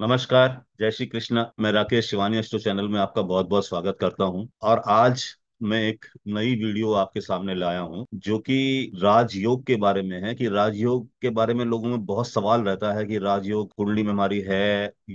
नमस्कार जय श्री कृष्ण मैं राकेश शिवानी अस्टो तो चैनल में आपका बहुत बहुत स्वागत करता हूं और आज मैं एक नई वीडियो आपके सामने लाया हूं जो कि राजयोग के बारे में है कि राजयोग के बारे में लोगों में बहुत सवाल रहता है कि राजयोग कुंडली में हमारी है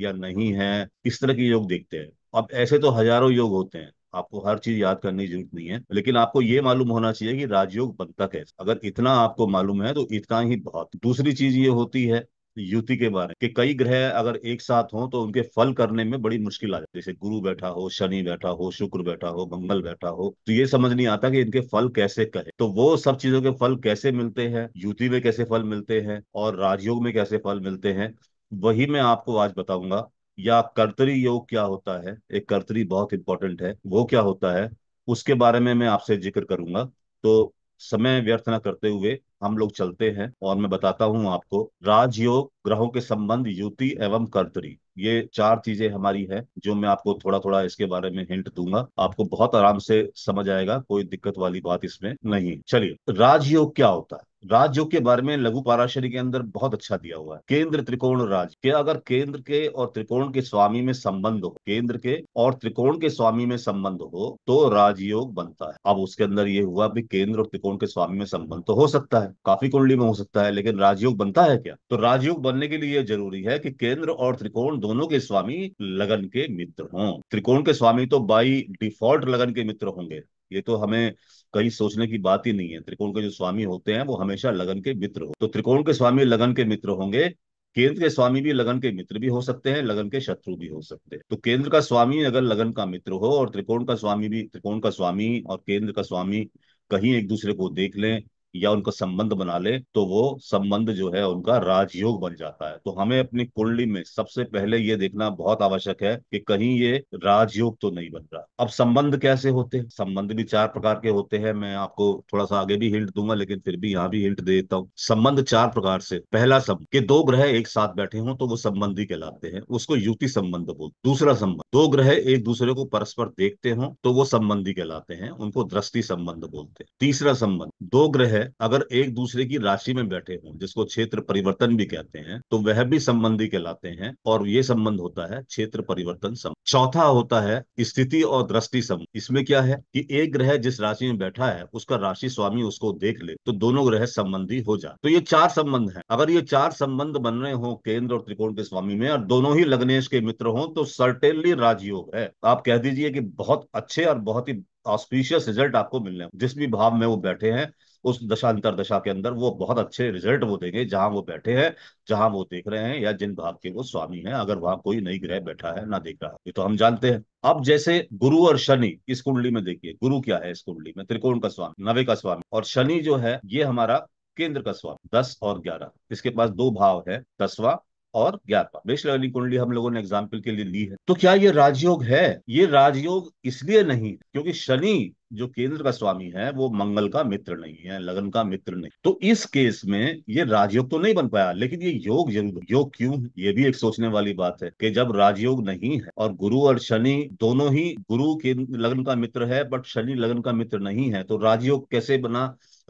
या नहीं है किस तरह के योग देखते हैं अब ऐसे तो हजारों योग होते हैं आपको हर चीज याद करने की जरूरत नहीं है लेकिन आपको ये मालूम होना चाहिए कि राजयोग बनता कैसे अगर इतना आपको मालूम है तो इतना ही बहुत दूसरी चीज ये होती है युति के बारे में कि कई ग्रह अगर एक साथ हो तो उनके फल करने में बड़ी मुश्किल आ जाती है जैसे गुरु बैठा हो शनि बैठा हो शुक्र बैठा हो मंगल बैठा हो तो ये समझ नहीं आता कि इनके फल कैसे करें तो वो सब चीजों के फल कैसे मिलते हैं युति में कैसे फल मिलते हैं और राजयोग में कैसे फल मिलते हैं वही मैं आपको आज बताऊंगा या कर्तरी योग क्या होता है एक कर्तरी बहुत इंपॉर्टेंट है वो क्या होता है उसके बारे में मैं आपसे जिक्र करूंगा तो समय व्यर्थ ना करते हुए हम लोग चलते हैं और मैं बताता हूँ आपको राजयोग ग्रहों के संबंध युति एवं कर्तरी ये चार चीजें हमारी है जो मैं आपको थोड़ा थोड़ा इसके बारे में हिंट दूंगा आपको बहुत आराम से समझ आएगा कोई दिक्कत वाली बात इसमें नहीं चलिए राजयोग क्या होता है राजयोग के बारे में लघु पाराशरी के अंदर बहुत अच्छा दिया हुआ है केंद्र त्रिकोण राज्य के अगर केंद्र के और त्रिकोण के स्वामी में संबंध हो केंद्र के और त्रिकोण के स्वामी में संबंध हो तो राजयोग बनता है अब उसके अंदर ये हुआ भी केंद्र और त्रिकोण के स्वामी में संबंध तो हो सकता है काफी कुंडली में हो सकता है लेकिन राजयोग बनता है क्या तो राजयोग बनने के लिए जरूरी है कि केंद्र और त्रिकोण दोनों के स्वामी लगन के मित्र हों त्रिकोण के स्वामी तो बाई डिफॉल्ट लगन के मित्र होंगे ये तो हमें कहीं सोचने की बात ही नहीं है त्रिकोण के जो स्वामी होते हैं वो हमेशा लगन के मित्र हो तो त्रिकोण के स्वामी लगन के मित्र होंगे केंद्र के स्वामी भी लगन के मित्र भी हो सकते हैं लगन के शत्रु भी हो सकते हैं तो केंद्र का स्वामी अगर लगन का मित्र हो और त्रिकोण का स्वामी भी त्रिकोण का स्वामी और केंद्र का स्वामी कहीं एक दूसरे को देख लें या उनको संबंध बना ले तो वो संबंध जो है उनका राजयोग बन जाता है तो हमें अपनी कुंडली में सबसे पहले ये देखना बहुत आवश्यक है कि कहीं ये राजयोग तो नहीं बन रहा अब संबंध कैसे होते हैं संबंध भी चार प्रकार के होते हैं मैं आपको थोड़ा सा आगे भी हिंट दूंगा लेकिन फिर भी यहाँ भी हिंट दे देता हूँ संबंध चार प्रकार से पहला संबंध के दो ग्रह एक साथ बैठे हों तो वो संबंधी कहलाते हैं उसको युति संबंध बोलते दूसरा संबंध दो ग्रह एक दूसरे को परस्पर देखते हों तो वो संबंधी कहलाते हैं उनको दृष्टि संबंध बोलते हैं तीसरा संबंध दो ग्रह है अगर एक दूसरे की राशि में बैठे हों जिसको क्षेत्र परिवर्तन भी कहते हैं तो वह भी संबंधी कहलाते हैं और ये संबंध होता है क्षेत्र परिवर्तन संबंध चौथा होता है स्थिति और दृष्टि संबंध इसमें क्या है कि एक ग्रह जिस राशि में बैठा है उसका राशि स्वामी उसको देख ले तो दोनों ग्रह संबंधी हो जाए तो ये चार संबंध है अगर ये चार संबंध बन रहे हो केंद्र और त्रिकोण के स्वामी में और दोनों ही लग्नेश के मित्र हों तो सर्टेनली राजयोग है आप कह दीजिए कि बहुत अच्छे और बहुत ही ऑस्पिशियस रिजल्ट आपको मिलने जिस भी भाव में वो बैठे हैं उस अंतर दशा के अंदर वो बहुत अच्छे रिजल्ट वो देंगे जहां वो बैठे हैं जहां वो देख रहे हैं या जिन भाव के वो स्वामी हैं अगर वहां कोई नई ग्रह बैठा है ना देख रहा है ये तो हम जानते हैं अब जैसे गुरु और शनि इस कुंडली में देखिए गुरु क्या है इस कुंडली में त्रिकोण का स्वामी नवे का स्वामी और शनि जो है ये हमारा केंद्र का स्वामी दस और ग्यारह इसके पास दो भाव है दसवा और ग्यारहवा वैश्लवली कुंडली हम लोगों ने एग्जाम्पल के लिए ली है तो क्या ये राजयोग है ये राजयोग इसलिए नहीं क्योंकि शनि जो केंद्र का स्वामी है वो मंगल का मित्र नहीं है लगन का मित्र नहीं तो इस केस में ये राजयोग तो नहीं बन पाया लेकिन ये योग जरूर योग क्यों ये भी एक सोचने वाली बात है कि जब राजयोग नहीं है और गुरु और शनि दोनों ही गुरु के लगन का मित्र है बट शनि लगन का मित्र नहीं है तो राजयोग कैसे बना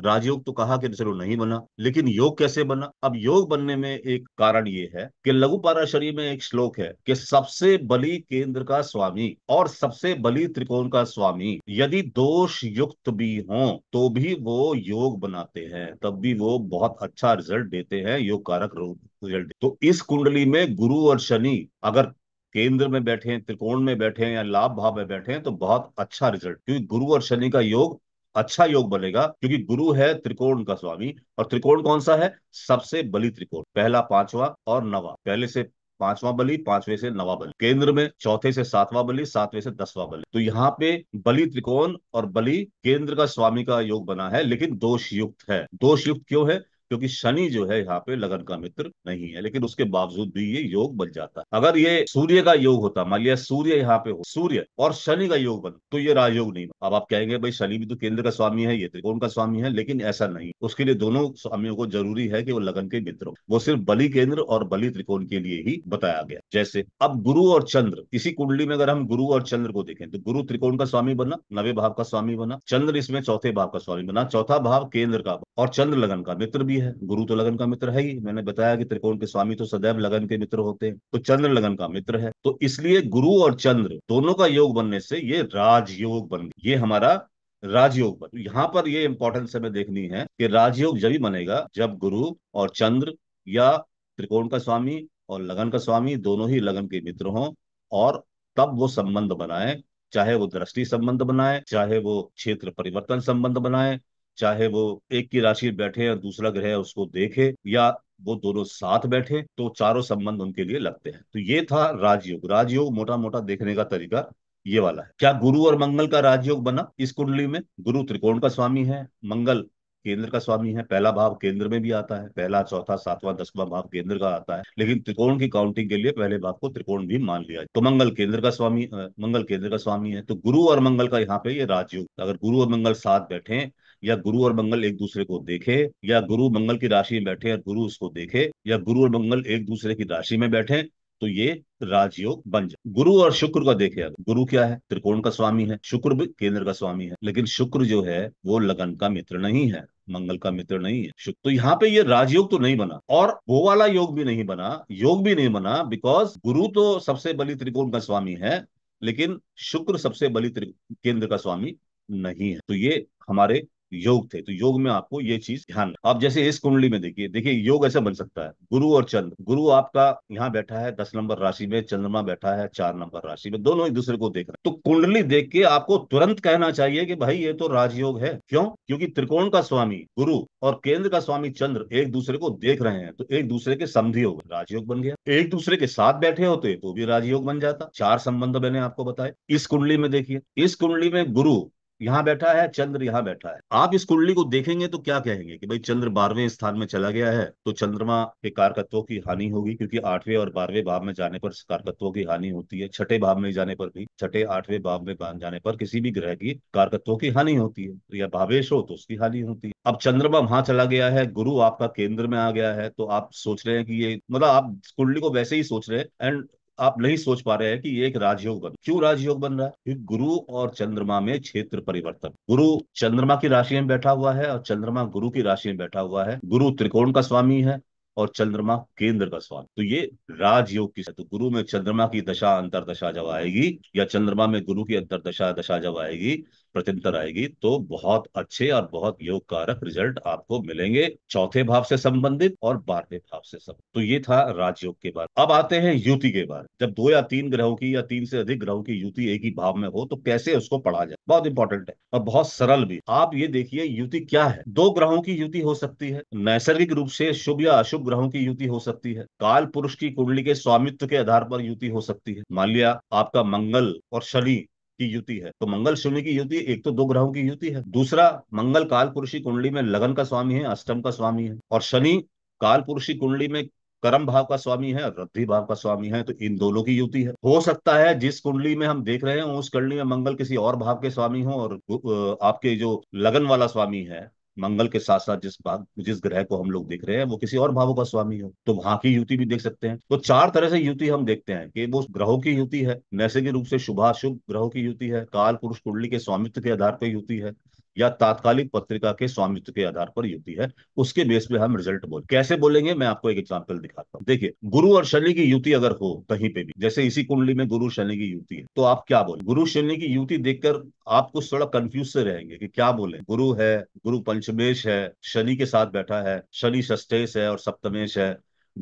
राजयोग तो कहा कि चलो नहीं बना लेकिन योग कैसे बना अब योग बनने में एक कारण ये है कि लघु पाराशरी में एक श्लोक है कि सबसे बलि केंद्र का स्वामी और सबसे बलि त्रिकोण का स्वामी यदि दोष युक्त भी हो तो भी वो योग बनाते हैं तब भी वो बहुत अच्छा रिजल्ट देते हैं योग कारक रिजल्ट तो इस कुंडली में गुरु और शनि अगर केंद्र में बैठे त्रिकोण में बैठे या लाभ भाव में बैठे तो बहुत अच्छा रिजल्ट क्योंकि गुरु और शनि का योग अच्छा योग बनेगा क्योंकि गुरु है त्रिकोण का स्वामी और त्रिकोण कौन सा है सबसे बलि त्रिकोण पहला पांचवा और नवा पहले से पांचवा बलि पांचवे से नवा बलि केंद्र में चौथे से सातवां बलि सातवें से दसवां बलि तो यहाँ पे बलि त्रिकोण और बलि केंद्र का स्वामी का योग बना है लेकिन दोष युक्त है दोष युक्त क्यों है क्योंकि शनि जो है यहाँ पे लगन का मित्र नहीं है लेकिन उसके बावजूद भी ये योग बन जाता है अगर ये सूर्य का योग होता मान लिया सूर्य यहाँ पे हो सूर्य और शनि का योग बन तो ये राजयोग नहीं अब आप कहेंगे भाई शनि भी तो केंद्र का स्वामी है ये त्रिकोण का स्वामी है लेकिन ऐसा नहीं उसके लिए दोनों स्वामियों को जरूरी है कि वो लगन के मित्र हो वो सिर्फ बलि केंद्र और बलि त्रिकोण के लिए ही बताया गया जैसे अब गुरु और चंद्र इसी कुंडली में अगर हम गुरु और चंद्र को देखें तो गुरु त्रिकोण का स्वामी बना नवे भाव का स्वामी बना चंद्र इसमें चौथे भाव का स्वामी बना चौथा भाव केंद्र का और चंद्र लगन का मित्र भी है गुरु तो लगन का मित्र है ही मैंने बताया कि त्रिकोण के स्वामी तो सदैव लगन के मित्र होते हैं तो चंद्र लगन का मित्र है तो इसलिए गुरु और चंद्र दोनों का योग बनने से ये राजयोग बन गया ये हमारा राजयोग बन यहाँ पर ये इंपॉर्टेंस हमें देखनी है कि राजयोग जब ही बनेगा जब गुरु और चंद्र या त्रिकोण का स्वामी और लगन का स्वामी दोनों ही लगन के मित्र हों और तब वो संबंध बनाए चाहे वो दृष्टि संबंध बनाए चाहे वो क्षेत्र परिवर्तन संबंध बनाए चाहे वो एक की राशि बैठे या दूसरा ग्रह उसको देखे या वो दोनों साथ बैठे तो चारों संबंध उनके लिए लगते हैं तो ये था राजयोग राजयोग मोटा मोटा देखने का तरीका ये वाला है क्या गुरु और मंगल का राजयोग बना इस कुंडली में गुरु त्रिकोण का स्वामी है मंगल केंद्र का स्वामी है पहला भाव केंद्र में भी आता है पहला चौथा सातवां दसवां भाव केंद्र का आता है लेकिन त्रिकोण की काउंटिंग के लिए पहले भाव को त्रिकोण भी मान लिया तो मंगल केंद्र का स्वामी मंगल केंद्र का स्वामी है तो गुरु और मंगल का यहाँ पे ये राजयोग अगर गुरु और मंगल साथ बैठे या गुरु और मंगल एक दूसरे को देखे या गुरु मंगल की राशि में बैठे और गुरु उसको देखे या गुरु और मंगल एक दूसरे की राशि में बैठे तो ये राजयोग बन जाए गुरु और शुक्र का देखे अगर गुरु क्या है त्रिकोण का स्वामी है शुक्र भी केंद्र का स्वामी है लेकिन शुक्र जो है वो लगन का मित्र नहीं है मंगल का मित्र नहीं है शुक्र तो यहाँ पे ये राजयोग तो नहीं बना और वो वाला योग भी नहीं बना योग भी नहीं बना बिकॉज गुरु तो सबसे बलि त्रिकोण का स्वामी है लेकिन शुक्र सबसे बली केंद्र का स्वामी नहीं है तो ये हमारे योग थे तो योग में आपको ये चीज ध्यान आप जैसे इस कुंडली में देखिए देखिए योग ऐसा बन सकता है गुरु और चंद्र गुरु आपका यहाँ बैठा है दस नंबर राशि में चंद्रमा बैठा है चार नंबर राशि में दोनों एक दूसरे को देख रहे हैं तो कुंडली देख के आपको तुरंत कहना चाहिए कि भाई ये तो राजयोग है क्यों क्योंकि त्रिकोण का स्वामी गुरु और केंद्र का स्वामी चंद्र एक दूसरे को देख रहे हैं तो एक दूसरे के समझी हो राजयोग बन गया एक दूसरे के साथ बैठे होते तो भी राजयोग बन जाता चार संबंध मैंने आपको बताया इस कुंडली में देखिए इस कुंडली में गुरु यहाँ बैठा है चंद्र यहाँ बैठा है आप इस कुंडली को देखेंगे तो क्या कहेंगे कि भाई चंद्र बारहवें स्थान में चला गया है तो चंद्रमा के कारकत्वों की हानि होगी क्योंकि आठवें और बारहवें भाव में जाने पर कारकत्वों की हानि होती है छठे भाव में जाने पर भी छठे आठवें भाव में जाने पर किसी भी ग्रह की कारकत्वों की हानि होती है तो या भावेश हो तो उसकी हानि होती है अब चंद्रमा वहां चला गया है गुरु आपका केंद्र में आ गया है तो आप सोच रहे हैं कि ये मतलब आप कुंडली को वैसे ही सोच रहे हैं एंड आप नहीं सोच पा रहे हैं कि ये एक राजयोग बन क्यों राजयोग बन रहा है गुरु और चंद्रमा में क्षेत्र परिवर्तन गुरु चंद्रमा की राशि में बैठा हुआ है और चंद्रमा गुरु की राशि में बैठा हुआ है गुरु त्रिकोण का स्वामी है और चंद्रमा केंद्र का स्वामी तो ये राजयोग की तो गुरु में चंद्रमा की दशा अंतर दशा जब आएगी या चंद्रमा में गुरु की अंतर दशा दशा जब आएगी प्रत्यंतर आएगी तो बहुत अच्छे और बहुत योग कारक रिजल्ट आपको मिलेंगे चौथे भाव से संबंधित और बारहवें भाव से संबंधित तो ये था राजयोग के बारे अब आते हैं युति के बारे जब दो या तीन ग्रहों की या तीन से अधिक ग्रहों की युति एक ही भाव में हो तो कैसे उसको पढ़ा जाए बहुत इंपॉर्टेंट है और बहुत सरल भी आप ये देखिए युति क्या है दो ग्रहों की युति हो सकती है नैसर्गिक रूप से शुभ या अशुभ ग्रहों की युति हो सकती है काल पुरुष की कुंडली के स्वामित्व के आधार पर युति हो सकती है मान लिया आपका मंगल और शनि की युति है तो मंगल शनि की युति एक तो दो ग्रहों की युति है दूसरा मंगल काल पुरुषी कुंडली में लगन का स्वामी है अष्टम का स्वामी है और शनि काल पुरुषी कुंडली में कर्म भाव का स्वामी है रद्धि भाव का स्वामी है तो इन दोनों की युति है हो सकता है जिस कुंडली में हम देख रहे हैं उस कुंडली में मंगल किसी और भाव के स्वामी हो और आपके जो लगन वाला स्वामी है मंगल के साथ साथ जिस भाग जिस ग्रह को हम लोग देख रहे हैं वो किसी और भावों का स्वामी हो तो वहां की युति भी देख सकते हैं तो चार तरह से युति हम देखते हैं कि वो ग्रहों की युति है नैसर्गिक रूप से शुभाशुभ ग्रहों की युति है काल पुरुष कुंडली के स्वामित्व के आधार पर युति है या तात्कालिक पत्रिका के स्वामित्व के आधार पर युति है उसके बेस पे हम रिजल्ट बोल कैसे बोलेंगे मैं आपको एक एग्जाम्पल दिखाता हूँ देखिए गुरु और शनि की युति अगर हो कहीं पे भी जैसे इसी कुंडली में गुरु शनि की युति है तो आप क्या बोले गुरु शनि की युति देखकर आप कुछ थोड़ा कंफ्यूज से रहेंगे कि क्या बोले गुरु है गुरु पंचमेश है शनि के साथ बैठा है शनि षष्टेश है और सप्तमेश है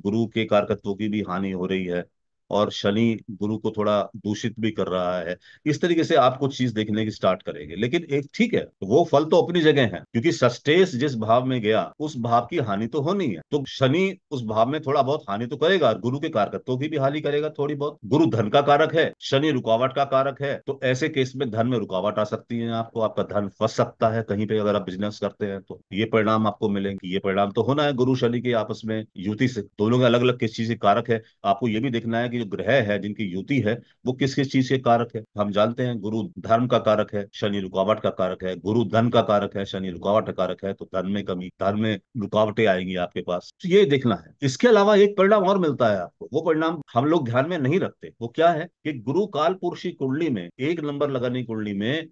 गुरु के कारकत्व की भी हानि हो रही है और शनि गुरु को थोड़ा दूषित भी कर रहा है इस तरीके से आप कुछ चीज देखने की स्टार्ट करेंगे लेकिन एक ठीक है वो फल तो अपनी जगह है क्योंकि सस्टेस जिस भाव में गया उस भाव की हानि तो होनी है तो शनि उस भाव में थोड़ा बहुत हानि तो करेगा गुरु के कारकत्व की भी हानि करेगा थोड़ी बहुत गुरु धन का कारक है शनि रुकावट का कारक है तो ऐसे केस में धन में रुकावट आ सकती है आपको आपका धन फंस सकता है कहीं पे अगर आप बिजनेस करते हैं तो ये परिणाम आपको मिलेंगे ये परिणाम तो होना है गुरु शनि के आपस में युति से दोनों के अलग अलग किस चीज के कारक है आपको ये भी देखना है कि जो ग्रह है जिनकी युति है वो किस किस चीज के कारक है हम जानते हैं गुरु धर्म का कारक है शनि रुकावट का कारक है गुरु धन का कारक है शनि रुकावट का कारक है तो धन में कमी धन में रुकावटें आएंगी आपके पास तो ये देखना है इसके अलावा एक परिणाम और मिलता है आपको वो परिणाम हम लोग ध्यान में नहीं रखते वो क्या है कि गुरु काल पुरुषी कुंडली में एक नंबर लगाने कुंडली में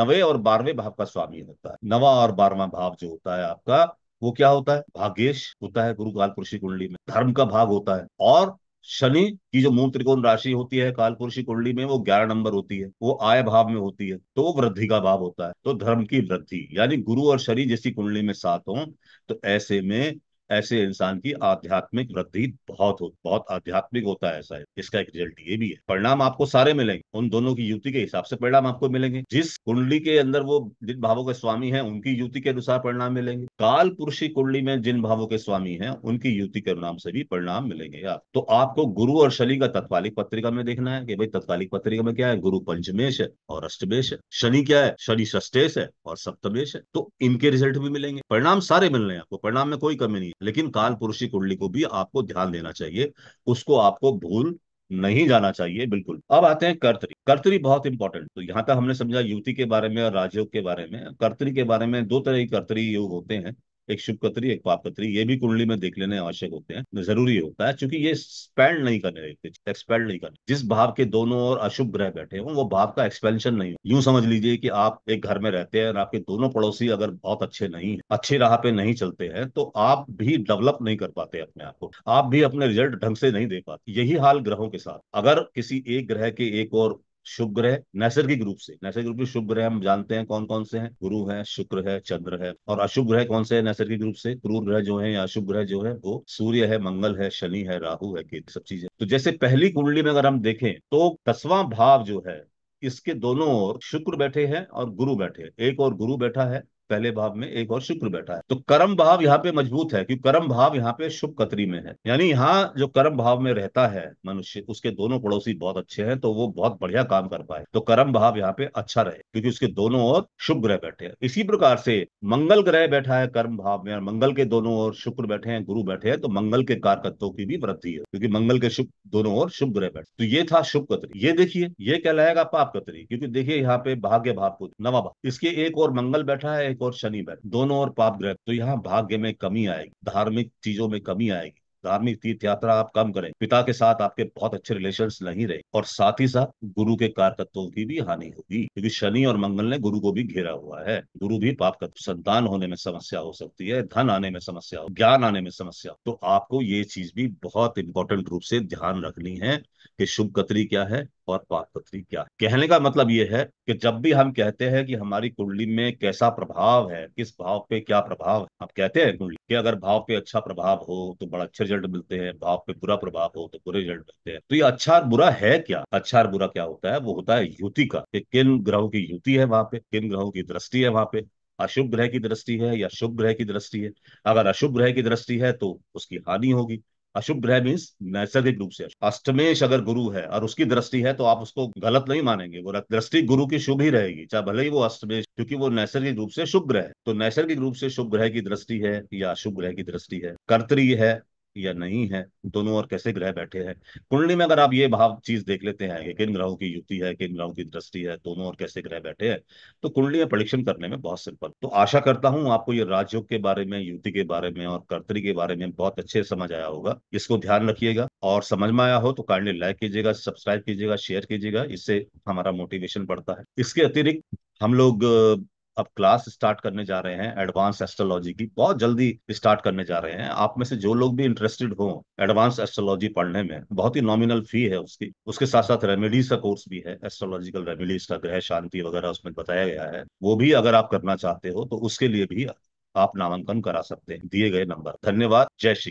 नवे और बारहवें भाव का स्वामी होता है नवा और बारहवा भाव जो होता है आपका वो क्या होता है भाग्येश होता है गुरु काल पुरुषी कुंडली में धर्म का भाग होता है और शनि की जो मूल त्रिकोण राशि होती है कालपुरुषी कुंडली में वो ग्यारह नंबर होती है वो आय भाव में होती है तो वृद्धि का भाव होता है तो धर्म की वृद्धि यानी गुरु और शनि जैसी कुंडली में साथ हो तो ऐसे में ऐसे इंसान की आध्यात्मिक वृद्धि बहुत हो बहुत आध्यात्मिक होता है ऐसा इसका एक रिजल्ट ये भी है परिणाम आपको सारे मिलेंगे उन दोनों की युति के हिसाब से परिणाम आपको मिलेंगे जिस कुंडली के अंदर वो जिन भावों के स्वामी है उनकी युति के अनुसार परिणाम मिलेंगे काल पुरुषी कुंडली में जिन भावों के स्वामी है उनकी युति के अनुसार से भी परिणाम मिलेंगे आप तो आपको गुरु और शनि का तत्कालिक पत्रिका में देखना है कि भाई तत्कालिक पत्रिका में क्या है गुरु पंचमेश है और अष्टमेश है शनि क्या है शनि षष्टेश है और सप्तमेश है तो इनके रिजल्ट भी मिलेंगे परिणाम सारे मिल रहे हैं आपको परिणाम में कोई कमी नहीं लेकिन काल पुरुषी कुंडली को भी आपको ध्यान देना चाहिए उसको आपको भूल नहीं जाना चाहिए बिल्कुल अब आते हैं कर्तरी कर्तरी बहुत इंपॉर्टेंट तो यहाँ तक हमने समझा युति के बारे में और राजयोग के बारे में कर्तरी के बारे में दो तरह की कर्तरी योग होते हैं एक शुभ कतरी एक पाप कतरी ये भी कुंडली में देख लेने आवश्यक होते हैं जरूरी होता है क्योंकि ये स्पेंड नहीं करने देते एक्सपेंड नहीं करने जिस भाव के दोनों और अशुभ ग्रह बैठे हो वो भाव का एक्सपेंशन नहीं हो यूं समझ लीजिए कि आप एक घर में रहते हैं और आपके दोनों पड़ोसी अगर बहुत अच्छे नहीं है अच्छे राह पे नहीं चलते हैं तो आप भी डेवलप नहीं कर पाते अपने आप को आप भी अपने रिजल्ट ढंग से नहीं दे पाते यही हाल ग्रहों के साथ अगर किसी एक ग्रह के एक और शुभ ग्रह नैसर्गिक रूप से नैसर्गिक रूप से शुभ ग्रह हम जानते हैं कौन कौन से हैं गुरु है शुक्र है चंद्र है और अशुभ ग्रह कौन से है नैसर्गिक रूप से क्रूर ग्रह जो है या अशुभ ग्रह जो है वो सूर्य है मंगल है शनि है राहु है केतु सब चीजें तो जैसे पहली कुंडली में अगर हम देखें तो दसवां भाव जो है इसके दोनों ओर शुक्र बैठे हैं और गुरु बैठे हैं एक और गुरु बैठा है पहले भाव में एक और शुक्र बैठा है तो कर्म भाव यहाँ पे मजबूत है क्योंकि कर्म भाव यहाँ पे शुभ कतरी में है यानी यहाँ जो कर्म भाव में रहता है मनुष्य उसके दोनों पड़ोसी बहुत अच्छे हैं तो वो बहुत बढ़िया काम कर पाए तो कर्म भाव यहाँ पे अच्छा रहे क्योंकि उसके दोनों ओर शुभ ग्रह बैठे हैं इसी प्रकार से मंगल ग्रह बैठा है कर्म भाव में और मंगल के दोनों ओर शुक्र बैठे हैं गुरु बैठे हैं तो मंगल के कारकत्वों की भी वृद्धि है क्योंकि मंगल के शुभ दोनों ओर शुभ ग्रह बैठे तो ये था शुभ कतरी ये देखिए ये कहलाएगा पाप कतरी क्योंकि देखिए यहाँ पे भाग्य भाव को नवा भाव इसके एक और मंगल बैठा है एक और शनि बैठ दोनों और पाप ग्रह तो यहाँ भाग्य में कमी आएगी धार्मिक चीजों में कमी आएगी धार्मिक तीर्थ यात्रा आप कम करें पिता के साथ आपके बहुत अच्छे रिलेशन नहीं रहे और साथ ही साथ गुरु के कारकत्वों की भी हानि होगी क्योंकि शनि और मंगल ने गुरु को भी घेरा हुआ है गुरु भी पाप का संतान होने में समस्या हो सकती है धन आने में समस्या हो ज्ञान आने में समस्या तो आपको ये चीज भी बहुत इंपॉर्टेंट रूप से ध्यान रखनी है कि शुभ कतरी क्या है और पाकपत्री क्या है कहने का मतलब ये है कि जब भी हम कहते हैं कि हमारी कुंडली में कैसा प्रभाव है किस भाव पे क्या प्रभाव है आप कहते हैं कुंडली कि अगर भाव पे अच्छा प्रभाव हो तो बड़ा अच्छे रिजल्ट मिलते हैं भाव पे बुरा प्रभाव हो तो बुरे रिजल्ट मिलते हैं तो ये अच्छा और बुरा है क्या अच्छा और बुरा क्या होता है वो होता है युति का कि किन ग्रहों की युति है वहां पे किन ग्रहों की दृष्टि है वहां पे अशुभ ग्रह की दृष्टि है या शुभ ग्रह की दृष्टि है अगर अशुभ ग्रह की दृष्टि है तो उसकी हानि होगी अशुभ ग्रह मीन्स नैसर्गिक रूप से अष्टमेश अगर गुरु है और उसकी दृष्टि है तो आप उसको गलत नहीं मानेंगे वो दृष्टि गुरु की शुभ ही रहेगी चाहे भले ही वो अष्टमेश क्योंकि वो नैसर्गिक रूप से शुभ ग्रह है तो नैसर्गिक रूप से शुभ ग्रह की दृष्टि है या अशुभ ग्रह की दृष्टि है कर्तरी है या नहीं है दोनों और कैसे ग्रह बैठे हैं कुंडली में अगर आप ये भाव चीज देख लेते हैं कि किन ग्रहों की युति है किन ग्रहों की दृष्टि है दोनों और कैसे ग्रह बैठे हैं तो कुंडली में परीक्षण करने में बहुत सिंपल तो आशा करता हूँ आपको ये राजयोग के बारे में युति के बारे में और कर्तरी के बारे में बहुत अच्छे समझ आया होगा इसको ध्यान रखिएगा और समझ में आया हो तो काइंडली लाइक कीजिएगा सब्सक्राइब कीजिएगा शेयर कीजिएगा इससे हमारा मोटिवेशन बढ़ता है इसके अतिरिक्त हम लोग अब क्लास स्टार्ट करने जा रहे हैं एडवांस एस्ट्रोलॉजी की बहुत जल्दी स्टार्ट करने जा रहे हैं आप में से जो लोग भी इंटरेस्टेड हो एडवांस एस्ट्रोलॉजी पढ़ने में बहुत ही नॉमिनल फी है उसकी उसके साथ साथ रेमेडीज का कोर्स भी है एस्ट्रोलॉजिकल रेमेडीज का ग्रह शांति वगैरह उसमें बताया गया है वो भी अगर आप करना चाहते हो तो उसके लिए भी आप नामांकन करा सकते हैं दिए गए नंबर धन्यवाद जय श्री